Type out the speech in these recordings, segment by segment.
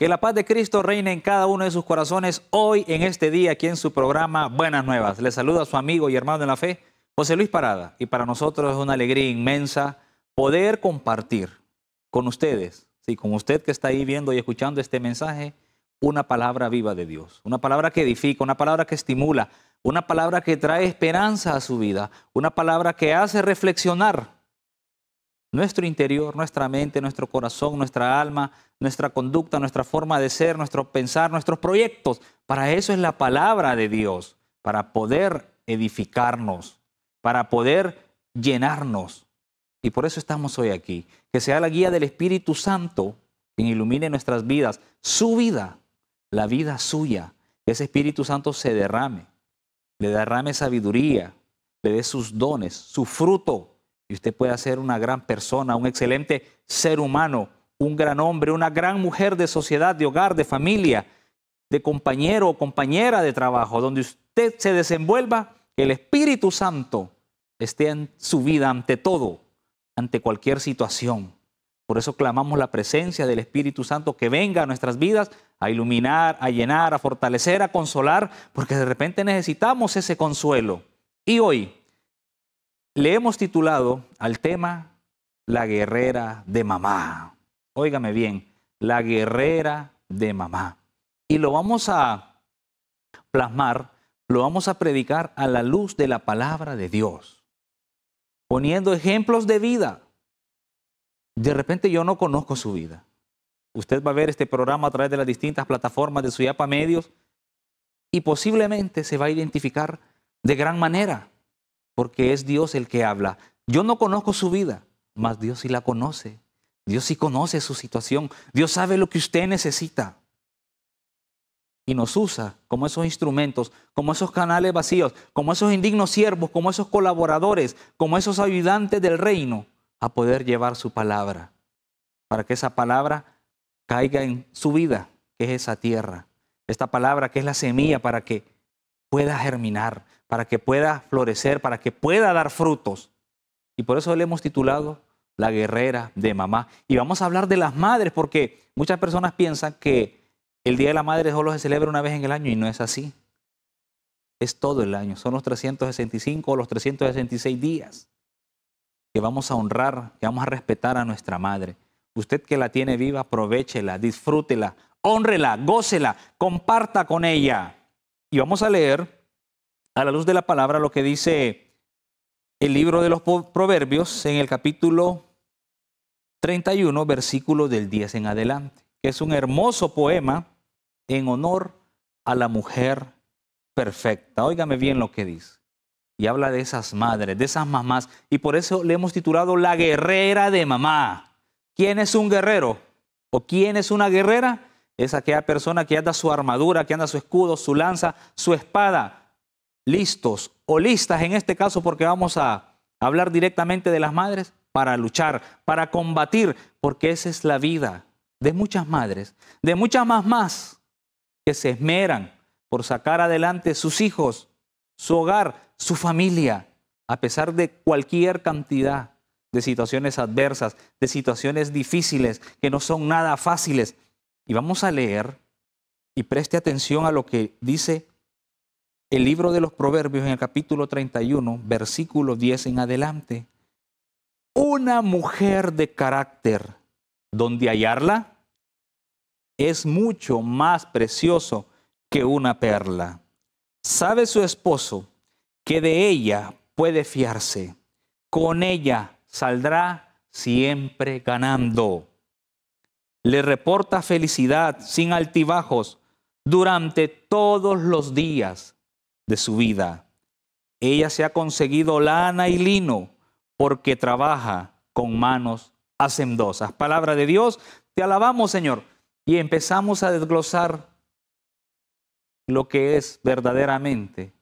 Que la paz de Cristo reine en cada uno de sus corazones hoy, en este día, aquí en su programa Buenas Nuevas. Le saluda a su amigo y hermano en la fe, José Luis Parada. Y para nosotros es una alegría inmensa poder compartir con ustedes, con usted que está ahí viendo y escuchando este mensaje, una palabra viva de Dios. Una palabra que edifica, una palabra que estimula, una palabra que trae esperanza a su vida, una palabra que hace reflexionar nuestro interior, nuestra mente, nuestro corazón, nuestra alma, nuestra conducta, nuestra forma de ser, nuestro pensar, nuestros proyectos. Para eso es la palabra de Dios, para poder edificarnos, para poder llenarnos. Y por eso estamos hoy aquí. Que sea la guía del Espíritu Santo quien ilumine nuestras vidas, su vida, la vida suya. Que ese Espíritu Santo se derrame, le derrame sabiduría, le dé sus dones, su fruto y usted puede ser una gran persona, un excelente ser humano, un gran hombre, una gran mujer de sociedad, de hogar, de familia, de compañero o compañera de trabajo, donde usted se desenvuelva, el Espíritu Santo esté en su vida ante todo, ante cualquier situación. Por eso clamamos la presencia del Espíritu Santo que venga a nuestras vidas a iluminar, a llenar, a fortalecer, a consolar, porque de repente necesitamos ese consuelo. Y hoy le hemos titulado al tema La guerrera de mamá. Óigame bien, la guerrera de mamá. Y lo vamos a plasmar, lo vamos a predicar a la luz de la palabra de Dios, poniendo ejemplos de vida. De repente yo no conozco su vida. Usted va a ver este programa a través de las distintas plataformas de Suyapa Medios y posiblemente se va a identificar de gran manera porque es Dios el que habla. Yo no conozco su vida, mas Dios sí la conoce. Dios sí conoce su situación. Dios sabe lo que usted necesita. Y nos usa como esos instrumentos, como esos canales vacíos, como esos indignos siervos, como esos colaboradores, como esos ayudantes del reino, a poder llevar su palabra. Para que esa palabra caiga en su vida, que es esa tierra. Esta palabra que es la semilla para que pueda germinar, para que pueda florecer, para que pueda dar frutos. Y por eso le hemos titulado La guerrera de mamá. Y vamos a hablar de las madres, porque muchas personas piensan que el Día de la Madre solo se celebra una vez en el año y no es así. Es todo el año, son los 365 o los 366 días que vamos a honrar, que vamos a respetar a nuestra madre. Usted que la tiene viva, aprovechela, disfrútela, honrela, gócela, comparta con ella. Y vamos a leer a la luz de la palabra lo que dice el libro de los Proverbios en el capítulo 31, versículo del 10 en adelante, que es un hermoso poema en honor a la mujer perfecta. Óigame bien lo que dice. Y habla de esas madres, de esas mamás. Y por eso le hemos titulado La guerrera de mamá. ¿Quién es un guerrero? ¿O quién es una guerrera? Es aquella persona que anda su armadura, que anda su escudo, su lanza, su espada listos o listas en este caso porque vamos a hablar directamente de las madres para luchar, para combatir, porque esa es la vida de muchas madres, de muchas más más que se esmeran por sacar adelante sus hijos, su hogar, su familia, a pesar de cualquier cantidad de situaciones adversas, de situaciones difíciles, que no son nada fáciles. Y vamos a leer y preste atención a lo que dice el libro de los Proverbios en el capítulo 31, versículo 10 en adelante. Una mujer de carácter, donde hallarla, es mucho más precioso que una perla. Sabe su esposo que de ella puede fiarse. Con ella saldrá siempre ganando. Le reporta felicidad sin altibajos durante todos los días de su vida. Ella se ha conseguido lana y lino porque trabaja con manos hacendosas. Palabra de Dios, te alabamos Señor. Y empezamos a desglosar lo que es verdaderamente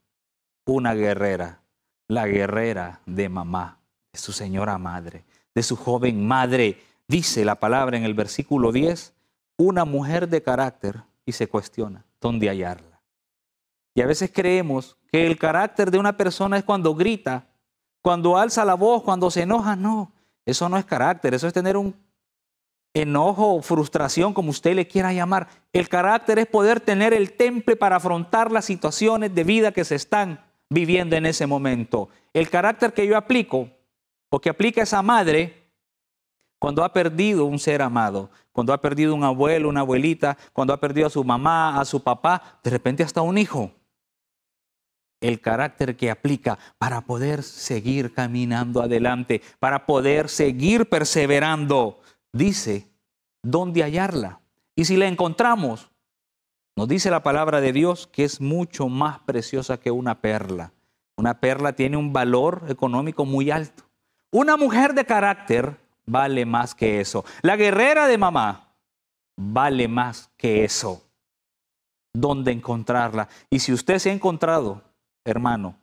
una guerrera, la guerrera de mamá, de su señora madre, de su joven madre. Dice la palabra en el versículo 10, una mujer de carácter y se cuestiona, ¿dónde hallarla? Y a veces creemos que el carácter de una persona es cuando grita, cuando alza la voz, cuando se enoja. No, eso no es carácter, eso es tener un enojo, o frustración, como usted le quiera llamar. El carácter es poder tener el temple para afrontar las situaciones de vida que se están viviendo en ese momento. El carácter que yo aplico o que aplica esa madre cuando ha perdido un ser amado, cuando ha perdido un abuelo, una abuelita, cuando ha perdido a su mamá, a su papá, de repente hasta un hijo el carácter que aplica para poder seguir caminando adelante, para poder seguir perseverando. Dice, ¿dónde hallarla? Y si la encontramos, nos dice la palabra de Dios que es mucho más preciosa que una perla. Una perla tiene un valor económico muy alto. Una mujer de carácter vale más que eso. La guerrera de mamá vale más que eso. ¿Dónde encontrarla? Y si usted se ha encontrado hermano.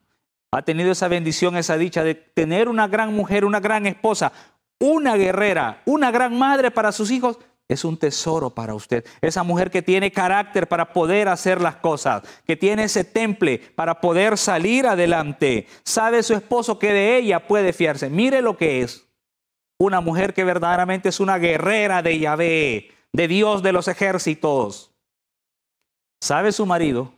Ha tenido esa bendición, esa dicha de tener una gran mujer, una gran esposa, una guerrera, una gran madre para sus hijos. Es un tesoro para usted. Esa mujer que tiene carácter para poder hacer las cosas, que tiene ese temple para poder salir adelante. Sabe su esposo que de ella puede fiarse. Mire lo que es. Una mujer que verdaderamente es una guerrera de Yahvé, de Dios de los ejércitos. Sabe su marido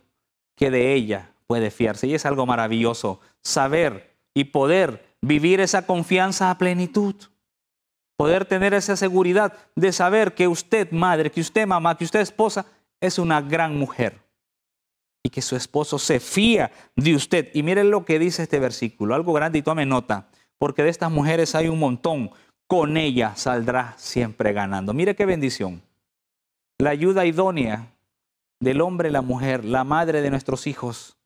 que de ella puede fiarse. Y es algo maravilloso saber y poder vivir esa confianza a plenitud. Poder tener esa seguridad de saber que usted, madre, que usted, mamá, que usted, esposa, es una gran mujer. Y que su esposo se fía de usted. Y miren lo que dice este versículo, algo grande y tome nota, porque de estas mujeres hay un montón. Con ella saldrá siempre ganando. Mire qué bendición. La ayuda idónea del hombre, la mujer, la madre de nuestros hijos,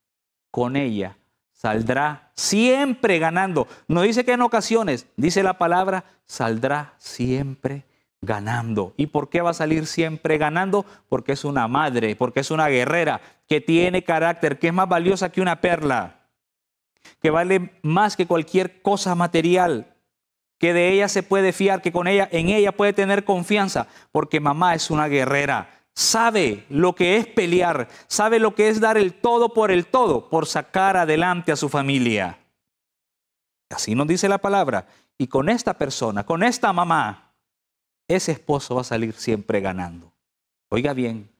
con ella saldrá siempre ganando. No dice que en ocasiones, dice la palabra, saldrá siempre ganando. ¿Y por qué va a salir siempre ganando? Porque es una madre, porque es una guerrera, que tiene carácter, que es más valiosa que una perla, que vale más que cualquier cosa material, que de ella se puede fiar, que con ella, en ella puede tener confianza, porque mamá es una guerrera sabe lo que es pelear, sabe lo que es dar el todo por el todo, por sacar adelante a su familia. Así nos dice la palabra. Y con esta persona, con esta mamá, ese esposo va a salir siempre ganando. Oiga bien,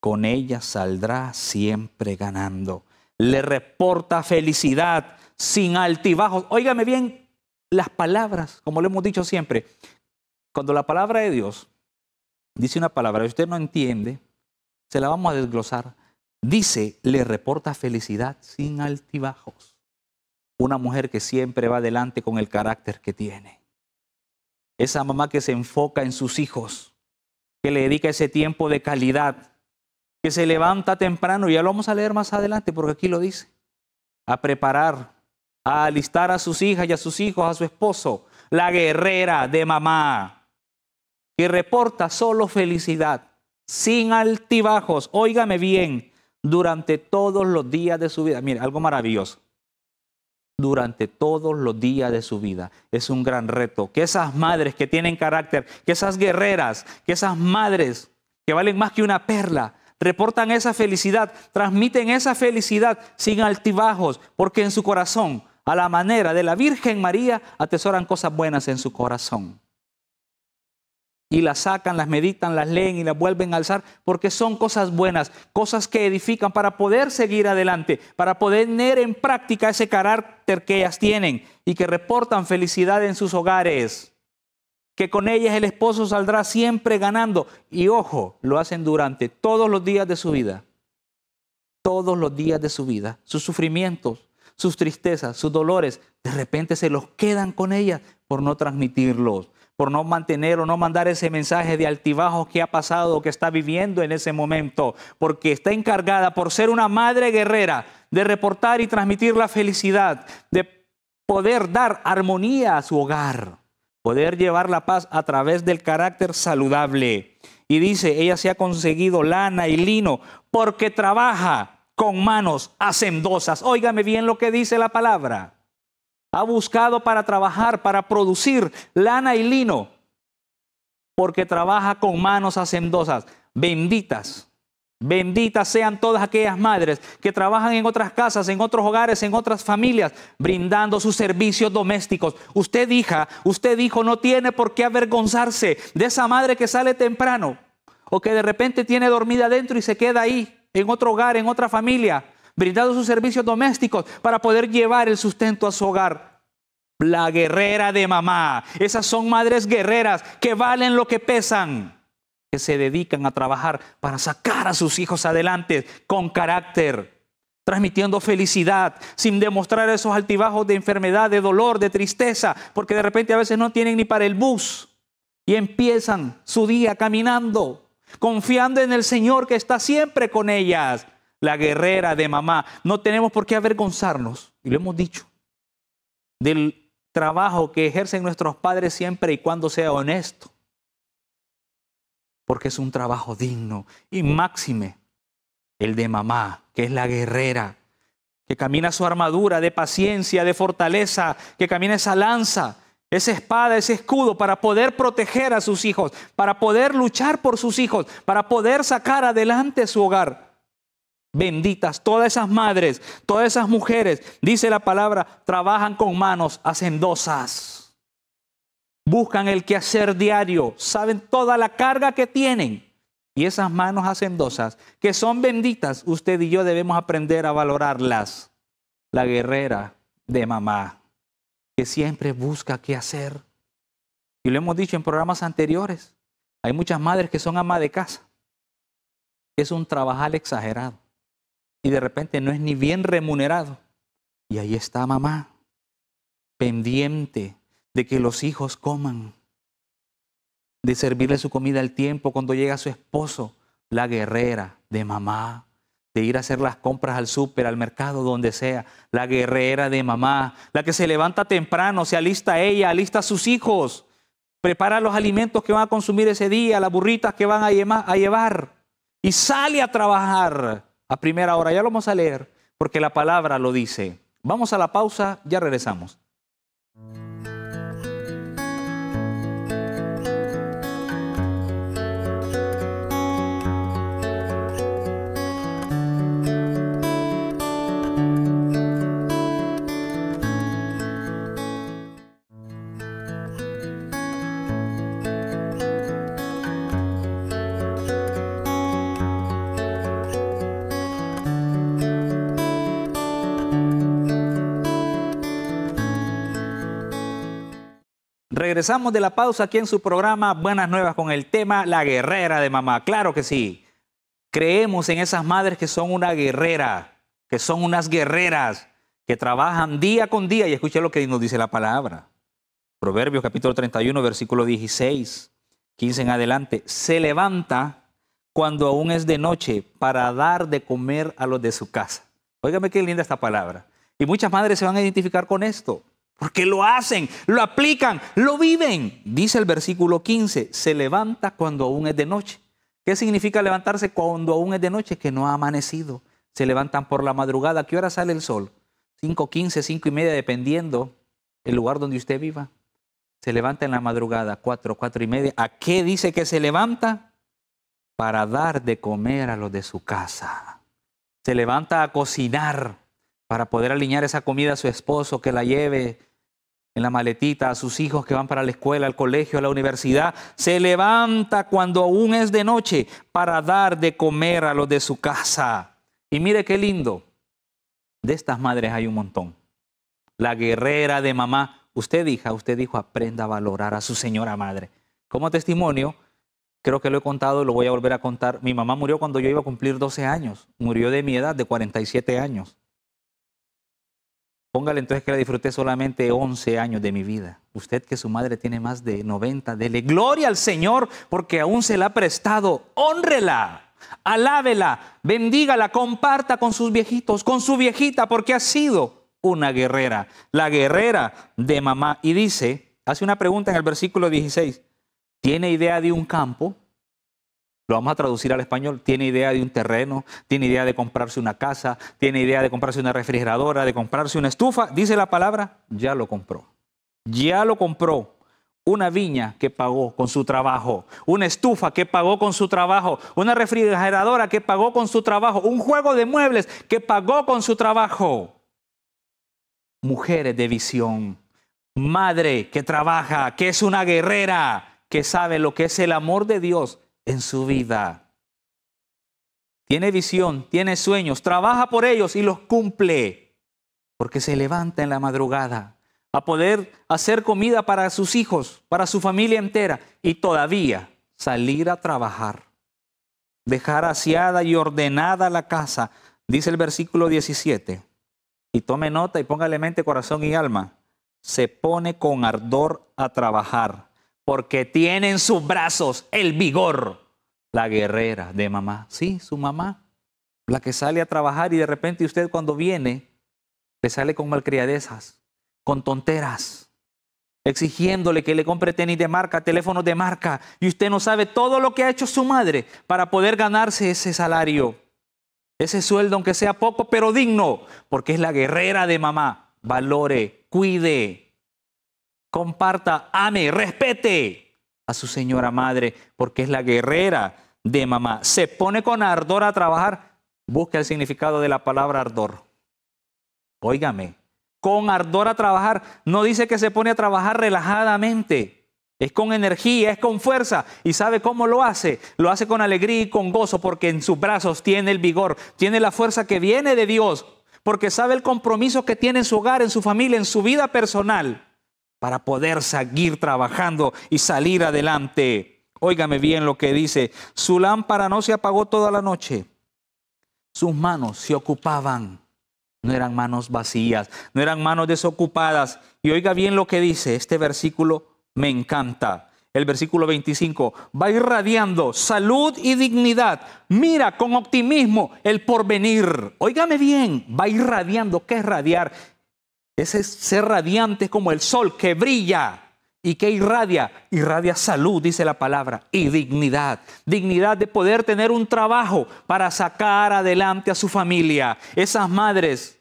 con ella saldrá siempre ganando. Le reporta felicidad sin altibajos. Óigame bien las palabras, como lo hemos dicho siempre. Cuando la palabra de Dios dice una palabra, si usted no entiende, se la vamos a desglosar. Dice, le reporta felicidad sin altibajos. Una mujer que siempre va adelante con el carácter que tiene. Esa mamá que se enfoca en sus hijos, que le dedica ese tiempo de calidad, que se levanta temprano, ya lo vamos a leer más adelante porque aquí lo dice, a preparar, a alistar a sus hijas y a sus hijos, a su esposo, la guerrera de mamá, que reporta solo felicidad, sin altibajos, óigame bien, durante todos los días de su vida. Mire, algo maravilloso. Durante todos los días de su vida. Es un gran reto. Que esas madres que tienen carácter, que esas guerreras, que esas madres que valen más que una perla, reportan esa felicidad, transmiten esa felicidad sin altibajos, porque en su corazón, a la manera de la Virgen María, atesoran cosas buenas en su corazón y las sacan, las meditan, las leen y las vuelven a alzar, porque son cosas buenas, cosas que edifican para poder seguir adelante, para poder tener en práctica ese carácter que ellas tienen y que reportan felicidad en sus hogares. Que con ellas el esposo saldrá siempre ganando. Y ojo, lo hacen durante todos los días de su vida. Todos los días de su vida. Sus sufrimientos, sus tristezas, sus dolores, de repente se los quedan con ellas por no transmitirlos por no mantener o no mandar ese mensaje de altibajos que ha pasado que está viviendo en ese momento, porque está encargada por ser una madre guerrera de reportar y transmitir la felicidad, de poder dar armonía a su hogar, poder llevar la paz a través del carácter saludable. Y dice, ella se ha conseguido lana y lino porque trabaja con manos hacendosas. Óigame bien lo que dice la palabra ha buscado para trabajar, para producir lana y lino, porque trabaja con manos hacendosas. Benditas, benditas sean todas aquellas madres que trabajan en otras casas, en otros hogares, en otras familias, brindando sus servicios domésticos. Usted, hija, usted, hijo, no tiene por qué avergonzarse de esa madre que sale temprano o que de repente tiene dormida adentro y se queda ahí, en otro hogar, en otra familia brindando sus servicios domésticos para poder llevar el sustento a su hogar. La guerrera de mamá. Esas son madres guerreras que valen lo que pesan, que se dedican a trabajar para sacar a sus hijos adelante con carácter, transmitiendo felicidad, sin demostrar esos altibajos de enfermedad, de dolor, de tristeza, porque de repente a veces no tienen ni para el bus y empiezan su día caminando, confiando en el Señor que está siempre con ellas la guerrera de mamá. No tenemos por qué avergonzarnos, y lo hemos dicho, del trabajo que ejercen nuestros padres siempre y cuando sea honesto. Porque es un trabajo digno y máxime el de mamá, que es la guerrera, que camina su armadura de paciencia, de fortaleza, que camina esa lanza, esa espada, ese escudo, para poder proteger a sus hijos, para poder luchar por sus hijos, para poder sacar adelante su hogar benditas. Todas esas madres, todas esas mujeres, dice la palabra, trabajan con manos hacendosas. Buscan el quehacer diario, saben toda la carga que tienen. Y esas manos hacendosas, que son benditas, usted y yo debemos aprender a valorarlas. La guerrera de mamá, que siempre busca qué hacer. Y lo hemos dicho en programas anteriores. Hay muchas madres que son ama de casa. Es un trabajal exagerado y de repente no es ni bien remunerado. Y ahí está mamá, pendiente de que los hijos coman, de servirle su comida al tiempo cuando llega su esposo, la guerrera de mamá, de ir a hacer las compras al súper, al mercado, donde sea, la guerrera de mamá, la que se levanta temprano, se alista ella, alista a sus hijos, prepara los alimentos que van a consumir ese día, las burritas que van a llevar y sale a trabajar a primera hora. Ya lo vamos a leer porque la palabra lo dice. Vamos a la pausa, ya regresamos. regresamos de la pausa aquí en su programa Buenas Nuevas con el tema La guerrera de mamá. Claro que sí. Creemos en esas madres que son una guerrera, que son unas guerreras, que trabajan día con día. Y escucha lo que nos dice la palabra. Proverbios capítulo 31, versículo 16, 15 en adelante. Se levanta cuando aún es de noche para dar de comer a los de su casa. Óigame qué linda esta palabra. Y muchas madres se van a identificar con esto. Porque lo hacen, lo aplican, lo viven. Dice el versículo 15, se levanta cuando aún es de noche. ¿Qué significa levantarse cuando aún es de noche? Que no ha amanecido. Se levantan por la madrugada. ¿A qué hora sale el sol? 5.15, 5 y media, dependiendo el lugar donde usted viva. Se levanta en la madrugada, 4, 4 y media. ¿A qué dice que se levanta? Para dar de comer a los de su casa. Se levanta a cocinar para poder alinear esa comida a su esposo, que la lleve en la maletita, a sus hijos que van para la escuela, al colegio, a la universidad, se levanta cuando aún es de noche para dar de comer a los de su casa. Y mire qué lindo, de estas madres hay un montón. La guerrera de mamá, usted hija, usted dijo, aprenda a valorar a su señora madre. Como testimonio, creo que lo he contado, lo voy a volver a contar, mi mamá murió cuando yo iba a cumplir 12 años, murió de mi edad, de 47 años. Póngale entonces que la disfruté solamente 11 años de mi vida. Usted que su madre tiene más de 90, dele gloria al Señor porque aún se la ha prestado. Honrela, alábela, bendígala, comparta con sus viejitos, con su viejita, porque ha sido una guerrera, la guerrera de mamá. Y dice, hace una pregunta en el versículo 16, ¿tiene idea de un campo? lo vamos a traducir al español, tiene idea de un terreno, tiene idea de comprarse una casa, tiene idea de comprarse una refrigeradora, de comprarse una estufa, dice la palabra, ya lo compró. Ya lo compró. Una viña que pagó con su trabajo, una estufa que pagó con su trabajo, una refrigeradora que pagó con su trabajo, un juego de muebles que pagó con su trabajo. Mujeres de visión, madre que trabaja, que es una guerrera, que sabe lo que es el amor de Dios en su vida. Tiene visión, tiene sueños, trabaja por ellos y los cumple, porque se levanta en la madrugada a poder hacer comida para sus hijos, para su familia entera y todavía salir a trabajar. Dejar aseada y ordenada la casa, dice el versículo 17. Y tome nota y póngale mente, corazón y alma. Se pone con ardor a trabajar porque tiene en sus brazos el vigor, la guerrera de mamá. Sí, su mamá, la que sale a trabajar y de repente usted cuando viene, le sale con malcriadezas, con tonteras, exigiéndole que le compre tenis de marca, teléfonos de marca, y usted no sabe todo lo que ha hecho su madre para poder ganarse ese salario, ese sueldo, aunque sea poco, pero digno, porque es la guerrera de mamá. Valore, cuide, comparta, ame, respete a su señora madre, porque es la guerrera de mamá. Se pone con ardor a trabajar. Busca el significado de la palabra ardor. Óigame, con ardor a trabajar. No dice que se pone a trabajar relajadamente. Es con energía, es con fuerza. ¿Y sabe cómo lo hace? Lo hace con alegría y con gozo porque en sus brazos tiene el vigor, tiene la fuerza que viene de Dios, porque sabe el compromiso que tiene en su hogar, en su familia, en su vida personal para poder seguir trabajando y salir adelante. Óigame bien lo que dice, su lámpara no se apagó toda la noche, sus manos se ocupaban, no eran manos vacías, no eran manos desocupadas. Y oiga bien lo que dice, este versículo me encanta el versículo 25, va irradiando salud y dignidad. Mira con optimismo el porvenir. Óigame bien, va irradiando. ¿Qué es radiar? Ese ser radiante es como el sol que brilla. ¿Y que irradia? Irradia salud, dice la palabra, y dignidad. Dignidad de poder tener un trabajo para sacar adelante a su familia. Esas madres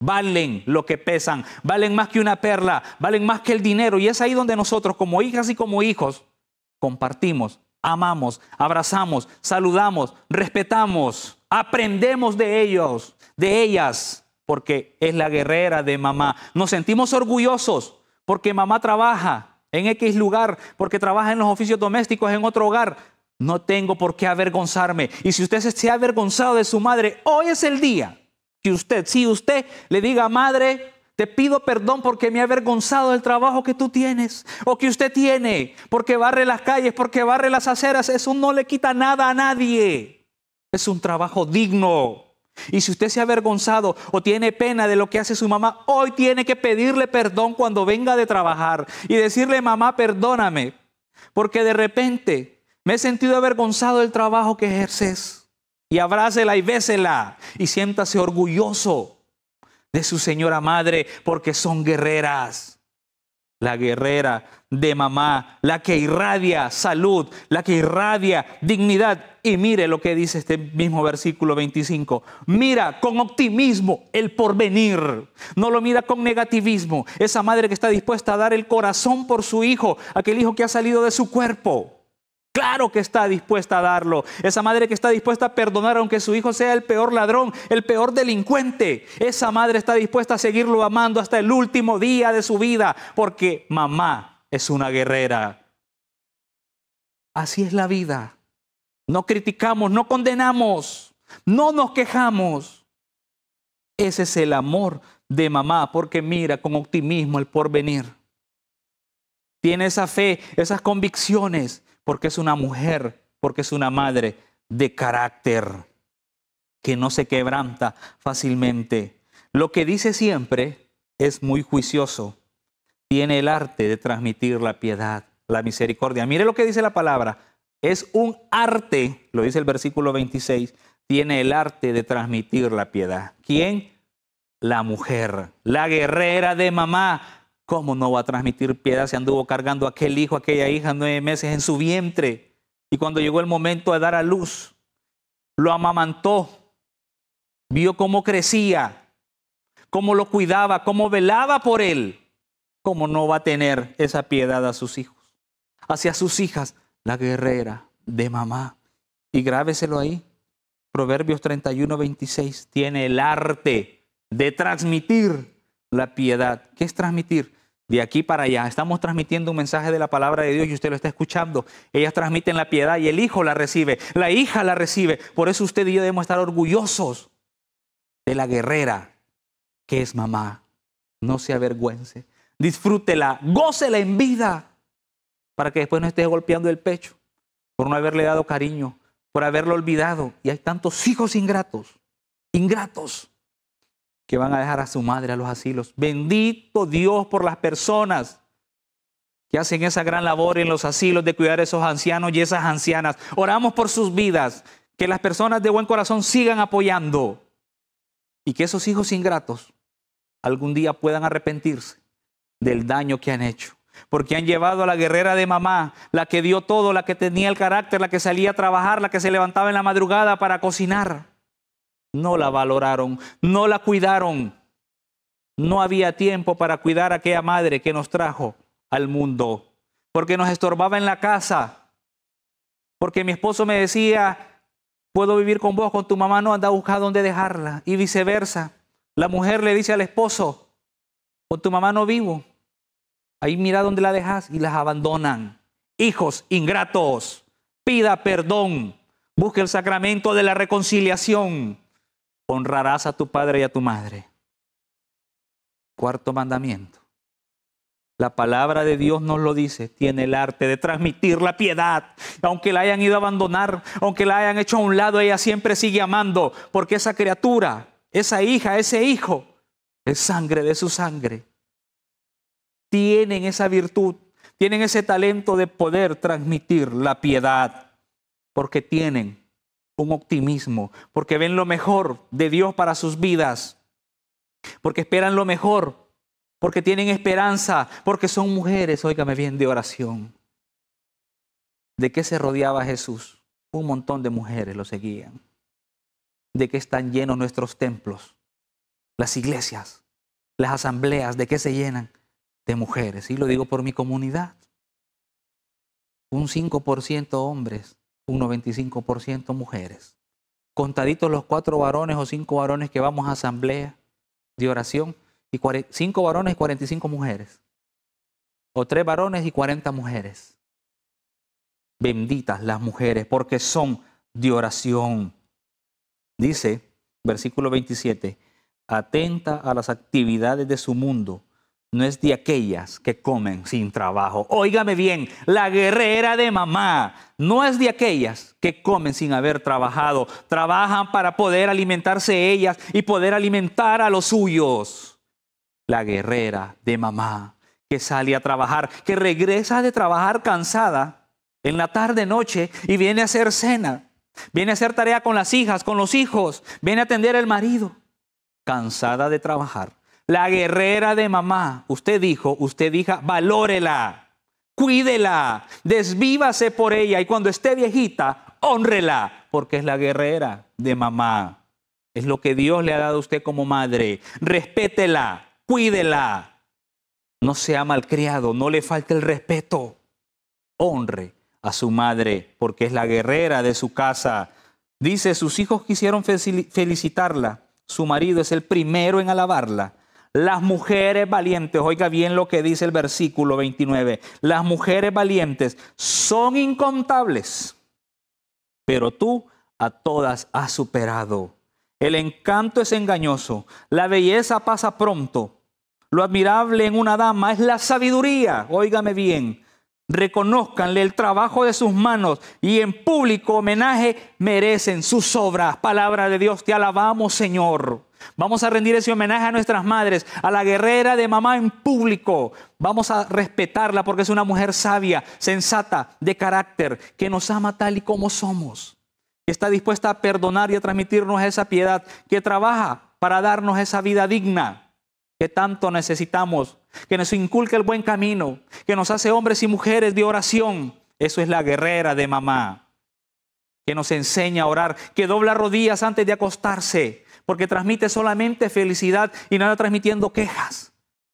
valen lo que pesan, valen más que una perla, valen más que el dinero. Y es ahí donde nosotros como hijas y como hijos compartimos, amamos, abrazamos, saludamos, respetamos, aprendemos de ellos, de ellas porque es la guerrera de mamá. Nos sentimos orgullosos porque mamá trabaja en X lugar, porque trabaja en los oficios domésticos en otro hogar. No tengo por qué avergonzarme. Y si usted se ha avergonzado de su madre, hoy es el día que usted, si usted le diga, madre, te pido perdón porque me ha avergonzado del trabajo que tú tienes o que usted tiene, porque barre las calles, porque barre las aceras. Eso no le quita nada a nadie. Es un trabajo digno. Y si usted se ha avergonzado o tiene pena de lo que hace su mamá, hoy tiene que pedirle perdón cuando venga de trabajar y decirle, mamá, perdóname, porque de repente me he sentido avergonzado del trabajo que ejerces. Y abrázela y bésela y siéntase orgulloso de su señora madre porque son guerreras. La guerrera de mamá, la que irradia salud, la que irradia dignidad y mire lo que dice este mismo versículo 25. Mira con optimismo el porvenir. No lo mira con negativismo. Esa madre que está dispuesta a dar el corazón por su hijo, aquel hijo que ha salido de su cuerpo. Claro que está dispuesta a darlo. Esa madre que está dispuesta a perdonar aunque su hijo sea el peor ladrón, el peor delincuente. Esa madre está dispuesta a seguirlo amando hasta el último día de su vida porque mamá es una guerrera. Así es la vida. No criticamos, no condenamos, no nos quejamos. Ese es el amor de mamá porque mira con optimismo el porvenir. Tiene esa fe, esas convicciones porque es una mujer, porque es una madre de carácter que no se quebranta fácilmente. Lo que dice siempre es muy juicioso. Tiene el arte de transmitir la piedad, la misericordia. Mire lo que dice la palabra, es un arte, lo dice el versículo 26, tiene el arte de transmitir la piedad. ¿Quién? La mujer, la guerrera de mamá. ¿Cómo no va a transmitir piedad si anduvo cargando aquel hijo, aquella hija nueve meses en su vientre? Y cuando llegó el momento de dar a luz, lo amamantó, vio cómo crecía, cómo lo cuidaba, cómo velaba por él. ¿Cómo no va a tener esa piedad a sus hijos, hacia sus hijas, la guerrera de mamá. Y grábeselo ahí. Proverbios 31, 26. Tiene el arte de transmitir la piedad. ¿Qué es transmitir? De aquí para allá. Estamos transmitiendo un mensaje de la palabra de Dios y usted lo está escuchando. Ellas transmiten la piedad y el hijo la recibe. La hija la recibe. Por eso usted y yo debemos estar orgullosos de la guerrera que es mamá. No se avergüence. Disfrútela. Gócela en vida para que después no estés golpeando el pecho por no haberle dado cariño, por haberlo olvidado. Y hay tantos hijos ingratos, ingratos, que van a dejar a su madre a los asilos. Bendito Dios por las personas que hacen esa gran labor en los asilos de cuidar a esos ancianos y esas ancianas. Oramos por sus vidas, que las personas de buen corazón sigan apoyando y que esos hijos ingratos algún día puedan arrepentirse del daño que han hecho porque han llevado a la guerrera de mamá, la que dio todo, la que tenía el carácter, la que salía a trabajar, la que se levantaba en la madrugada para cocinar. No la valoraron, no la cuidaron. No había tiempo para cuidar a aquella madre que nos trajo al mundo, porque nos estorbaba en la casa, porque mi esposo me decía, puedo vivir con vos, con tu mamá no, anda a buscar dónde dejarla, y viceversa. La mujer le dice al esposo, con tu mamá no vivo, Ahí mira dónde la dejas y las abandonan. Hijos ingratos, pida perdón, busque el sacramento de la reconciliación. Honrarás a tu padre y a tu madre. Cuarto mandamiento. La palabra de Dios nos lo dice, tiene el arte de transmitir la piedad. Aunque la hayan ido a abandonar, aunque la hayan hecho a un lado, ella siempre sigue amando, porque esa criatura, esa hija, ese hijo, es sangre de su sangre, tienen esa virtud, tienen ese talento de poder transmitir la piedad, porque tienen un optimismo, porque ven lo mejor de Dios para sus vidas, porque esperan lo mejor, porque tienen esperanza, porque son mujeres, óigame bien, de oración. ¿De qué se rodeaba Jesús? Un montón de mujeres lo seguían. ¿De qué están llenos nuestros templos? Las iglesias, las asambleas, ¿de qué se llenan? de mujeres, y lo digo por mi comunidad. Un 5% hombres, un 95% mujeres. Contaditos los cuatro varones o cinco varones que vamos a asamblea de oración, y cinco varones y 45 mujeres. O tres varones y 40 mujeres. Benditas las mujeres, porque son de oración. Dice, versículo 27, atenta a las actividades de su mundo no es de aquellas que comen sin trabajo. Óigame bien, la guerrera de mamá no es de aquellas que comen sin haber trabajado. Trabajan para poder alimentarse ellas y poder alimentar a los suyos. La guerrera de mamá que sale a trabajar, que regresa de trabajar cansada en la tarde noche y viene a hacer cena, viene a hacer tarea con las hijas, con los hijos, viene a atender al marido, cansada de trabajar la guerrera de mamá, usted dijo, usted dijo, valórela, cuídela, desvívase por ella y cuando esté viejita, honrela, porque es la guerrera de mamá. Es lo que Dios le ha dado a usted como madre. Respétela, cuídela. No sea malcriado, no le falte el respeto. Honre a su madre, porque es la guerrera de su casa. Dice, sus hijos quisieron felicitarla. Su marido es el primero en alabarla. Las mujeres valientes, oiga bien lo que dice el versículo 29, las mujeres valientes son incontables, pero tú a todas has superado. El encanto es engañoso, la belleza pasa pronto. Lo admirable en una dama es la sabiduría, óigame bien. Reconózcanle el trabajo de sus manos y en público homenaje merecen sus obras. Palabra de Dios, te alabamos, Señor. Vamos a rendir ese homenaje a nuestras madres, a la guerrera de mamá en público. Vamos a respetarla porque es una mujer sabia, sensata, de carácter, que nos ama tal y como somos, que está dispuesta a perdonar y a transmitirnos esa piedad, que trabaja para darnos esa vida digna que tanto necesitamos, que nos inculca el buen camino, que nos hace hombres y mujeres de oración. Eso es la guerrera de mamá que nos enseña a orar, que dobla rodillas antes de acostarse, porque transmite solamente felicidad y nada transmitiendo quejas.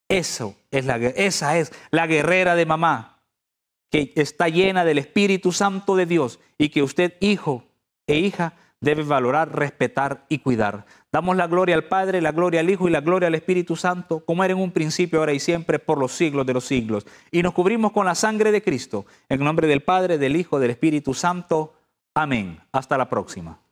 Eso es la, esa es la guerrera de mamá, que está llena del Espíritu Santo de Dios y que usted, hijo e hija, debe valorar, respetar y cuidar. Damos la gloria al Padre, la gloria al Hijo y la gloria al Espíritu Santo, como era en un principio, ahora y siempre, por los siglos de los siglos. Y nos cubrimos con la sangre de Cristo, en nombre del Padre, del Hijo, del Espíritu Santo. Amén. Hasta la próxima.